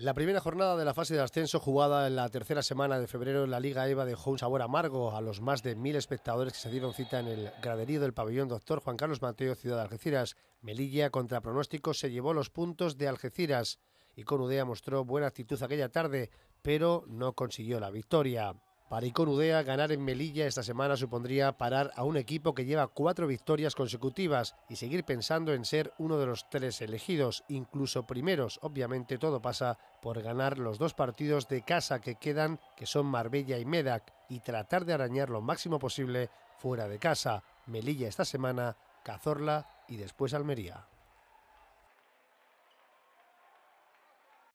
La primera jornada de la fase de ascenso jugada en la tercera semana de febrero en la Liga EVA dejó un sabor amargo a los más de mil espectadores que se dieron cita en el graderío del pabellón Doctor Juan Carlos Mateo, Ciudad de Algeciras. Melilla, contra pronóstico, se llevó los puntos de Algeciras y con Udea mostró buena actitud aquella tarde, pero no consiguió la victoria. Para Udea, ganar en Melilla esta semana supondría parar a un equipo que lleva cuatro victorias consecutivas y seguir pensando en ser uno de los tres elegidos, incluso primeros. Obviamente todo pasa por ganar los dos partidos de casa que quedan, que son Marbella y Medac, y tratar de arañar lo máximo posible fuera de casa. Melilla esta semana, Cazorla y después Almería.